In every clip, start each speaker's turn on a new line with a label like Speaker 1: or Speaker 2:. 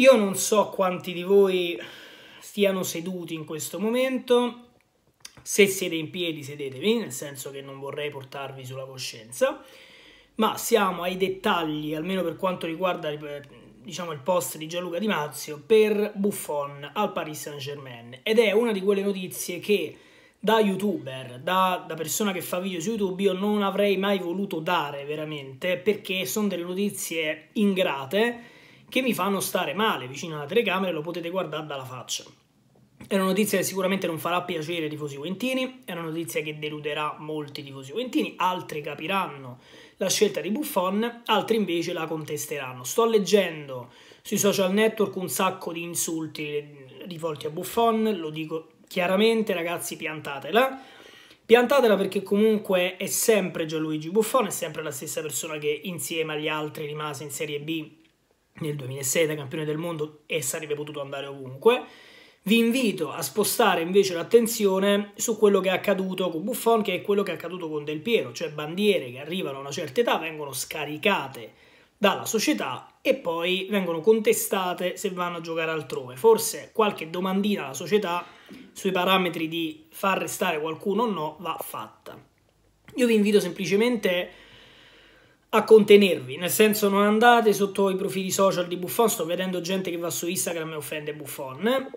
Speaker 1: Io non so quanti di voi stiano seduti in questo momento, se siete in piedi sedetevi, nel senso che non vorrei portarvi sulla coscienza, ma siamo ai dettagli, almeno per quanto riguarda diciamo, il post di Gianluca Di Mazio, per Buffon al Paris Saint-Germain. Ed è una di quelle notizie che da youtuber, da, da, persona che fa video su YouTube, io non avrei mai voluto dare veramente, perché sono delle notizie ingrate, che mi fanno stare male vicino alla telecamera e lo potete guardare dalla faccia. È una notizia che sicuramente non farà piacere ai tifosi Quentini, è una notizia che deluderà molti tifosi Quentini, altri capiranno la scelta di Buffon, altri invece la contesteranno. Sto leggendo sui social network un sacco di insulti rivolti a Buffon, lo dico chiaramente ragazzi piantatela, piantatela perché comunque è sempre Gianluigi Buffon, è sempre la stessa persona che insieme agli altri rimase in Serie B nel 2006 da campione del mondo e sarebbe potuto andare ovunque. Vi invito a spostare invece l'attenzione su quello che è accaduto con Buffon, che è quello che è accaduto con Del Piero, cioè bandiere che arrivano a una certa età vengono scaricate dalla società e poi vengono contestate se vanno a giocare altrove. Forse qualche domandina alla società sui parametri di far restare qualcuno o no va fatta. Io vi invito semplicemente a a contenervi, nel senso non andate sotto i profili social di Buffon, sto vedendo gente che va su Instagram e offende Buffon.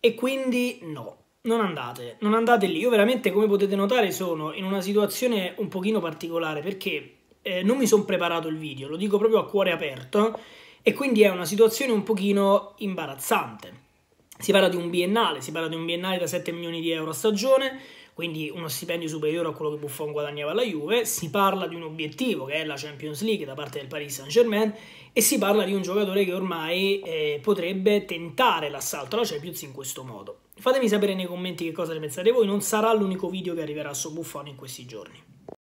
Speaker 1: E quindi no, non andate, non andate lì. Io veramente, come potete notare, sono in una situazione un pochino particolare perché eh, non mi sono preparato il video, lo dico proprio a cuore aperto, e quindi è una situazione un pochino imbarazzante. Si parla di un biennale, si parla di un biennale da 7 milioni di euro a stagione, quindi uno stipendio superiore a quello che Buffon guadagnava alla Juve, si parla di un obiettivo che è la Champions League da parte del Paris Saint-Germain e si parla di un giocatore che ormai eh, potrebbe tentare l'assalto alla Champions in questo modo. Fatemi sapere nei commenti che cosa ne pensate voi, non sarà l'unico video che arriverà su Buffon in questi giorni.